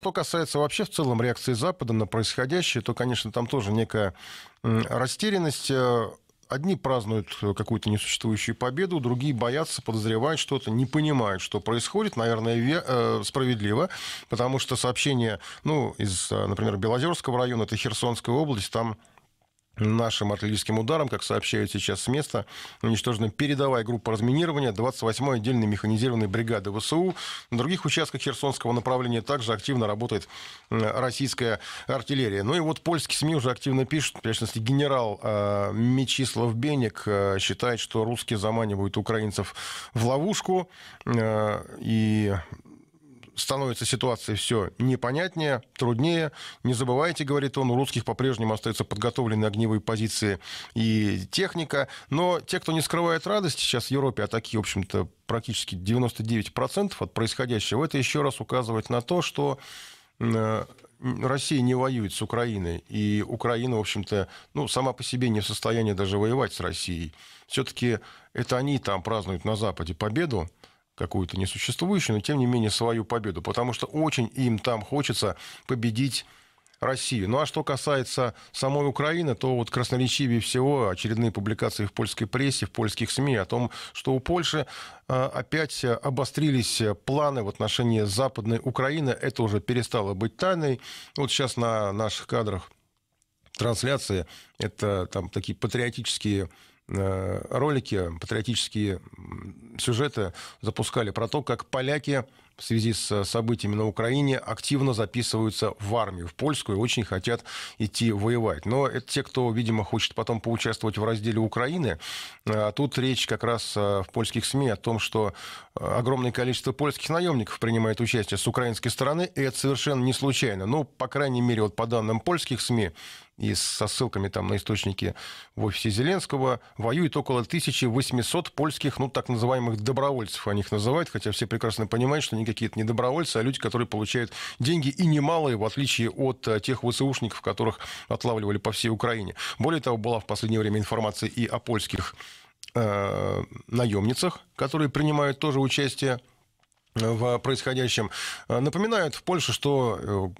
Что касается вообще в целом реакции Запада на происходящее, то, конечно, там тоже некая растерянность. Одни празднуют какую-то несуществующую победу, другие боятся, подозревают что-то, не понимают, что происходит. Наверное, э, справедливо, потому что сообщения, ну, из, э, например, Белозерского района, это Херсонская область, там нашим артиллерийским ударом, как сообщают сейчас с места, уничтожена передовая группа разминирования 28-й отдельной механизированной бригады ВСУ. На других участках Херсонского направления также активно работает э, российская артиллерия. Ну и вот польские СМИ уже активно пишут, в частности, генерал э, Мечислав Бенек э, считает, что русские заманивают украинцев в ловушку, э, и становится ситуация все непонятнее, труднее. Не забывайте, говорит он, у русских по-прежнему остаются подготовленные огневые позиции и техника. Но те, кто не скрывает радость, сейчас в Европе атаки, в общем-то, практически 99% от происходящего, это еще раз указывает на то, что э, Россия не воюет с Украиной, и Украина, в общем-то, ну, сама по себе не в состоянии даже воевать с Россией. Все-таки это они там празднуют на Западе победу, какую-то несуществующую, но тем не менее свою победу, потому что очень им там хочется победить Россию. Ну а что касается самой Украины, то вот красноречивее всего очередные публикации в польской прессе, в польских СМИ о том, что у Польши э, опять обострились планы в отношении Западной Украины. Это уже перестало быть тайной. Вот сейчас на наших кадрах трансляции это там такие патриотические Э, ролики, патриотические сюжеты запускали про то, как поляки в связи с э, событиями на Украине активно записываются в армию, в польскую, и очень хотят идти воевать. Но это те, кто, видимо, хочет потом поучаствовать в разделе Украины. Э, а тут речь как раз в польских СМИ о том, что огромное количество польских наемников принимает участие с украинской стороны, и это совершенно не случайно. Ну, по крайней мере, вот по данным польских СМИ, и со ссылками там на источники в офисе Зеленского, воюет около 1800 польских, ну, так называемых добровольцев, они их называют, хотя все прекрасно понимают, что они какие-то не добровольцы, а люди, которые получают деньги и немалые, в отличие от э, тех ВСУшников, которых отлавливали по всей Украине. Более того, была в последнее время информация и о польских э, наемницах, которые принимают тоже участие э, в происходящем. Э, напоминают в Польше, что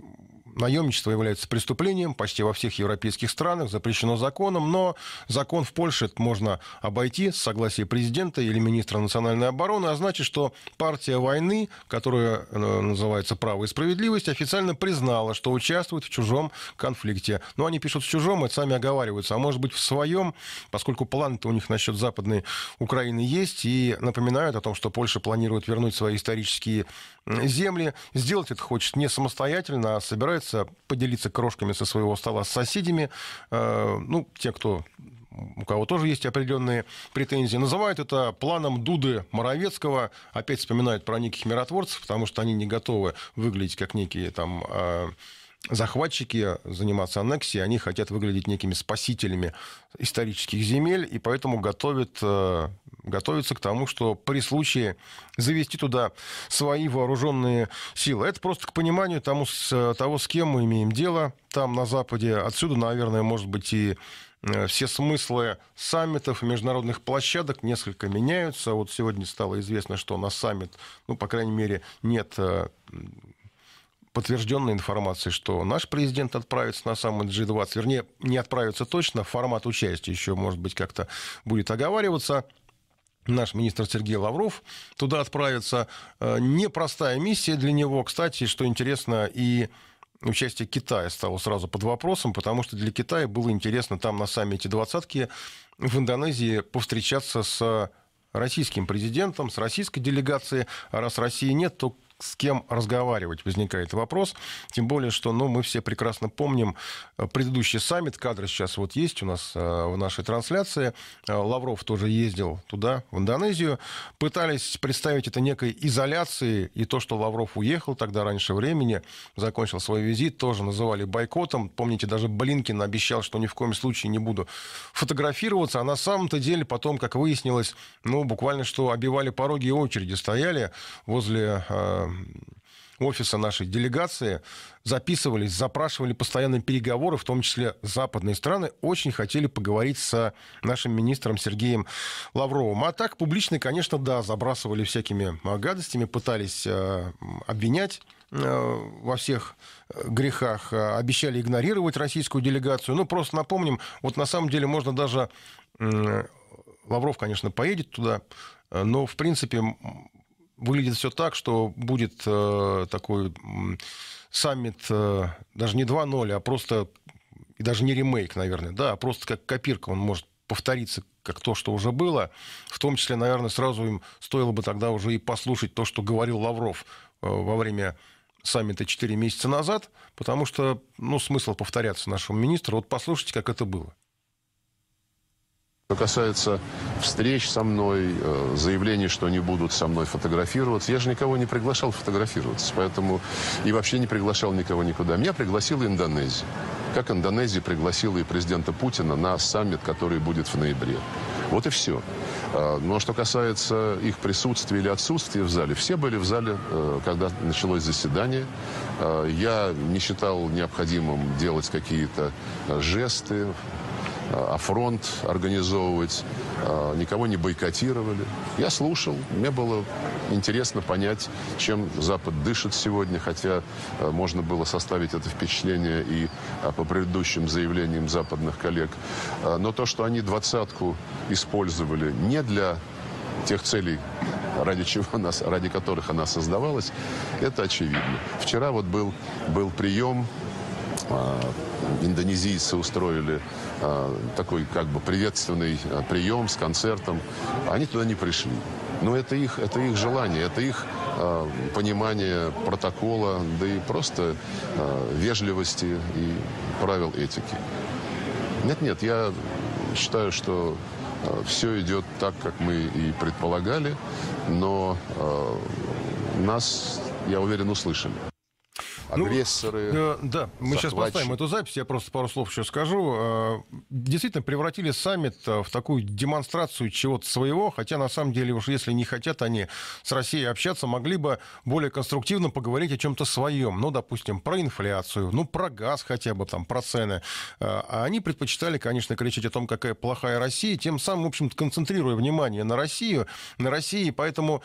наемничество является преступлением почти во всех европейских странах, запрещено законом, но закон в Польше можно обойти с согласия президента или министра национальной обороны, а значит, что партия войны, которая э, называется «Право и справедливость», официально признала, что участвует в чужом конфликте. Но они пишут «в чужом», это сами оговариваются, а может быть в своем, поскольку планы-то у них насчет Западной Украины есть, и напоминают о том, что Польша планирует вернуть свои исторические земли. Сделать это хочет не самостоятельно, а собирается поделиться крошками со своего стола с соседями. Э, ну, те, кто у кого тоже есть определенные претензии. Называют это планом Дуды Моровецкого. Опять вспоминают про неких миротворцев, потому что они не готовы выглядеть как некие там э, захватчики заниматься аннексией, они хотят выглядеть некими спасителями исторических земель, и поэтому готовят, э, готовятся к тому, что при случае завести туда свои вооруженные силы. Это просто к пониманию тому, с, того, с кем мы имеем дело там, на Западе. Отсюда, наверное, может быть и э, все смыслы саммитов и международных площадок несколько меняются. Вот сегодня стало известно, что на саммит, ну, по крайней мере, нет э, подтвержденной информации, что наш президент отправится на саммит G20, вернее, не отправится точно, формат участия еще, может быть, как-то будет оговариваться. Наш министр Сергей Лавров туда отправится. Э, непростая миссия для него, кстати, что интересно, и участие Китая стало сразу под вопросом, потому что для Китая было интересно там на саммите двадцатки в Индонезии повстречаться с российским президентом, с российской делегацией. А раз России нет, то с кем разговаривать, возникает вопрос. Тем более, что ну, мы все прекрасно помним э, предыдущий саммит, кадры сейчас вот есть у нас э, в нашей трансляции. Э, Лавров тоже ездил туда, в Индонезию. Пытались представить это некой изоляцией, и то, что Лавров уехал тогда раньше времени, закончил свой визит, тоже называли бойкотом. Помните, даже Блинкин обещал, что ни в коем случае не буду фотографироваться, а на самом-то деле потом, как выяснилось, ну, буквально что обивали пороги и очереди стояли возле офиса нашей делегации записывались, запрашивали постоянные переговоры, в том числе западные страны, очень хотели поговорить с нашим министром Сергеем Лавровым. А так публично, конечно, да, забрасывали всякими а, гадостями, пытались а, обвинять а, во всех э, грехах, обещали игнорировать российскую делегацию. Ну, просто напомним, вот на самом деле можно даже... Лавров, конечно, поедет туда, но, в принципе, выглядит все так, что будет э, такой саммит, э, даже не 2.0, а просто, и даже не ремейк, наверное, да, а просто как копирка, он может повториться как то, что уже было. В том числе, наверное, сразу им стоило бы тогда уже и послушать то, что говорил Лавров э, во время саммита 4 месяца назад, потому что, ну, смысл повторяться нашему министру. Вот послушайте, как это было. Что касается встреч со мной, э, заявлений, что они будут со мной фотографироваться, я же никого не приглашал фотографироваться, поэтому и вообще не приглашал никого никуда. Меня пригласила Индонезия. Как Индонезия пригласила и президента Путина на саммит, который будет в ноябре. Вот и все. А, Но ну, а что касается их присутствия или отсутствия в зале, все были в зале, э, когда началось заседание. А, я не считал необходимым делать какие-то э, жесты, а фронт организовывать, э, никого не бойкотировали. Я слушал, мне было интересно понять, чем Запад дышит сегодня, хотя э, можно было составить это впечатление и по предыдущим заявлениям западных коллег. Но то, что они двадцатку использовали не для тех целей, ради, чего она, ради которых она создавалась, это очевидно. Вчера вот был, был прием а, индонезийцы устроили а, такой как бы приветственный а, прием с концертом. Они туда не пришли. Но это их, это их желание, это их понимание протокола, да и просто вежливости и правил этики. Нет, нет, я считаю, что все идет так, как мы и предполагали, но э, нас, я уверен, услышали. Ну, агрессоры. Ну, э, да, да, мы сейчас поставим эту запись, я просто пару слов еще скажу. Э, действительно, превратили саммит э, в такую демонстрацию чего-то своего, хотя на самом деле уж если не хотят они с Россией общаться, могли бы более конструктивно поговорить о чем-то своем. Ну, допустим, про инфляцию, ну, про газ хотя бы, там, про цены. А они предпочитали, конечно, кричать о том, какая плохая Россия, тем самым, в общем-то, концентрируя внимание на Россию, на России, поэтому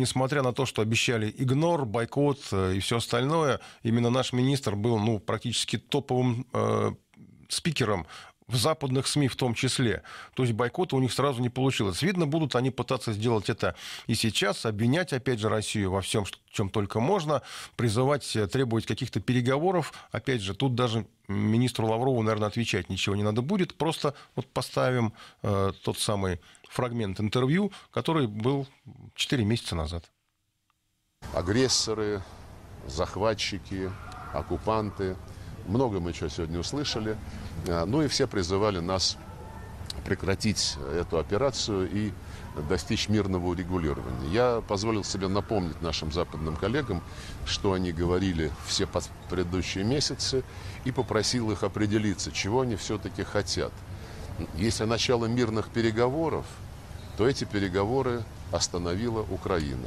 несмотря на то, что обещали игнор, бойкот э, и все остальное, именно наш министр был ну, практически топовым э, спикером в западных СМИ в том числе. То есть бойкота у них сразу не получилось. Видно, будут они пытаться сделать это и сейчас, обвинять, опять же, Россию во всем, чем только можно, призывать, э, требовать каких-то переговоров. Опять же, тут даже министру Лаврову, наверное, отвечать ничего не надо будет. Просто вот поставим э, тот самый фрагмент интервью, который был 4 месяца назад. Агрессоры, захватчики, оккупанты. Много мы чего сегодня услышали. А, ну и все призывали нас прекратить эту операцию и достичь мирного урегулирования. Я позволил себе напомнить нашим западным коллегам, что они говорили все предыдущие месяцы, и попросил их определиться, чего они все-таки хотят – если начало мирных переговоров, то эти переговоры остановила Украина.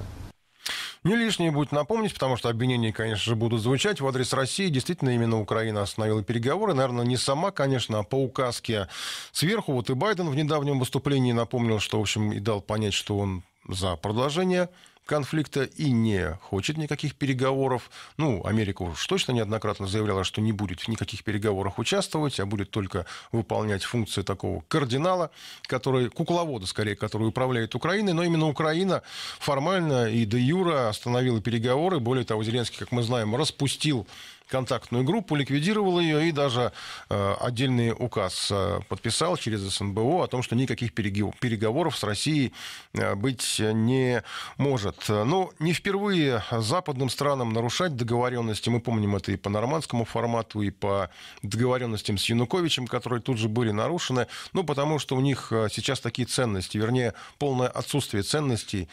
Не лишнее будет напомнить, потому что обвинения, конечно же, будут звучать в адрес России. Действительно, именно Украина остановила переговоры. Наверное, не сама, конечно, а по указке сверху. Вот и Байден в недавнем выступлении напомнил, что, в общем, и дал понять, что он за продолжение конфликта и не хочет никаких переговоров. Ну, Америка уж точно неоднократно заявляла, что не будет в никаких переговорах участвовать, а будет только выполнять функции такого кардинала, который, кукловода скорее, который управляет Украиной. Но именно Украина формально и де юра остановила переговоры. Более того, Зеленский, как мы знаем, распустил контактную группу, ликвидировал ее и даже э, отдельный указ э, подписал через СНБО о том, что никаких переговоров с Россией э, быть не может. Но не впервые западным странам нарушать договоренности. Мы помним это и по нормандскому формату, и по договоренностям с Януковичем, которые тут же были нарушены. Ну, потому что у них э, сейчас такие ценности, вернее, полное отсутствие ценностей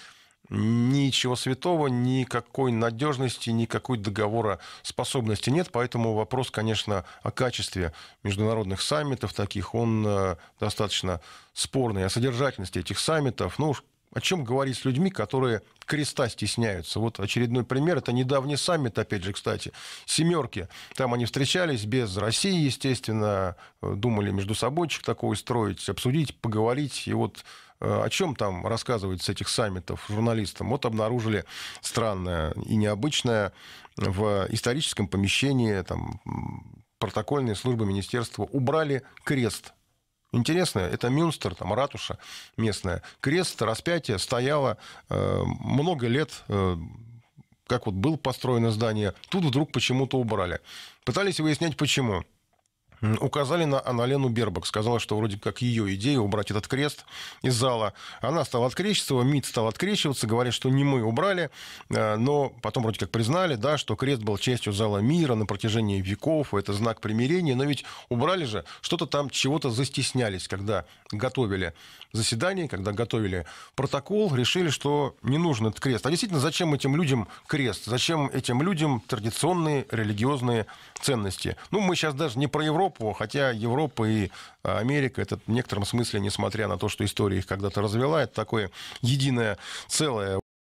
ничего святого, никакой надежности, никакой договора способности нет. Поэтому вопрос, конечно, о качестве международных саммитов таких, он э, достаточно спорный. О содержательности этих саммитов, ну уж о чем говорить с людьми, которые креста стесняются. Вот очередной пример. Это недавний саммит, опять же, кстати, семерки. Там они встречались без России, естественно, э, думали между собой такое строить, обсудить, поговорить. И вот Э, о чем там рассказывают с этих саммитов журналистам? Вот обнаружили странное и необычное в историческом помещении там, протокольные службы министерства убрали крест. Интересно, это Мюнстер, там ратуша местная. Крест, распятие стояло э, много лет э, как вот было построено здание, тут вдруг почему-то убрали. Пытались выяснять, почему. Указали на Аналену Бербак. Сказала, что вроде как ее идея убрать этот крест из зала. Она стала открещиваться, МИД стал открещиваться, говорит, что не мы убрали, э, но потом вроде как признали, да, что крест был частью зала мира на протяжении веков, это знак примирения, но ведь убрали же, что-то там чего-то застеснялись, когда готовили заседание, когда готовили протокол, решили, что не нужен этот крест. А действительно, зачем этим людям крест? Зачем этим людям традиционные религиозные ценности? Ну, мы сейчас даже не про Европу, Европу, хотя Европа и э, Америка, это в некотором смысле, несмотря на то, что история их когда-то развела, это такое единое целое.